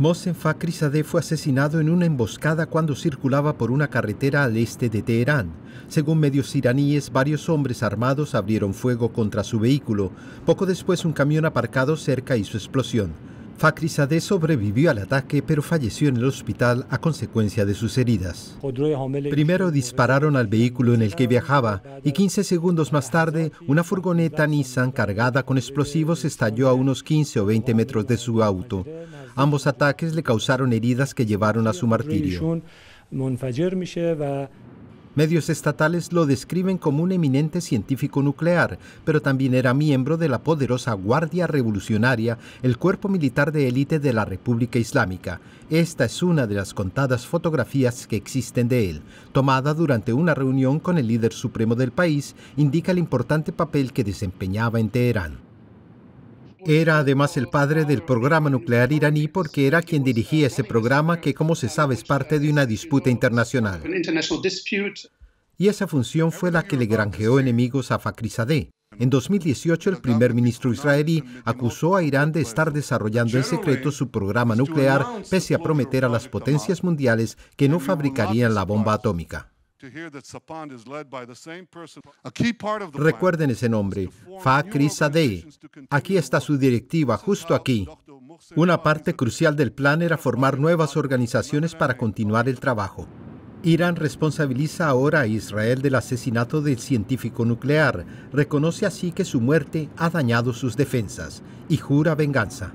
Mohsen Fakhrizadeh fue asesinado en una emboscada cuando circulaba por una carretera al este de Teherán. Según medios iraníes, varios hombres armados abrieron fuego contra su vehículo. Poco después, un camión aparcado cerca hizo explosión fakrisade sobrevivió al ataque pero falleció en el hospital a consecuencia de sus heridas. Primero dispararon al vehículo en el que viajaba y 15 segundos más tarde una furgoneta Nissan cargada con explosivos estalló a unos 15 o 20 metros de su auto. Ambos ataques le causaron heridas que llevaron a su martirio. Medios estatales lo describen como un eminente científico nuclear, pero también era miembro de la poderosa Guardia Revolucionaria, el cuerpo militar de élite de la República Islámica. Esta es una de las contadas fotografías que existen de él. Tomada durante una reunión con el líder supremo del país, indica el importante papel que desempeñaba en Teherán. Era además el padre del programa nuclear iraní porque era quien dirigía ese programa que, como se sabe, es parte de una disputa internacional. Y esa función fue la que le granjeó enemigos a Fakhrizadeh. En 2018, el primer ministro israelí acusó a Irán de estar desarrollando en secreto su programa nuclear, pese a prometer a las potencias mundiales que no fabricarían la bomba atómica. Recuerden ese nombre, Fakhrizadeh, Aquí está su directiva, justo aquí. Una parte crucial del plan era formar nuevas organizaciones para continuar el trabajo. Irán responsabiliza ahora a Israel del asesinato del científico nuclear, reconoce así que su muerte ha dañado sus defensas y jura venganza.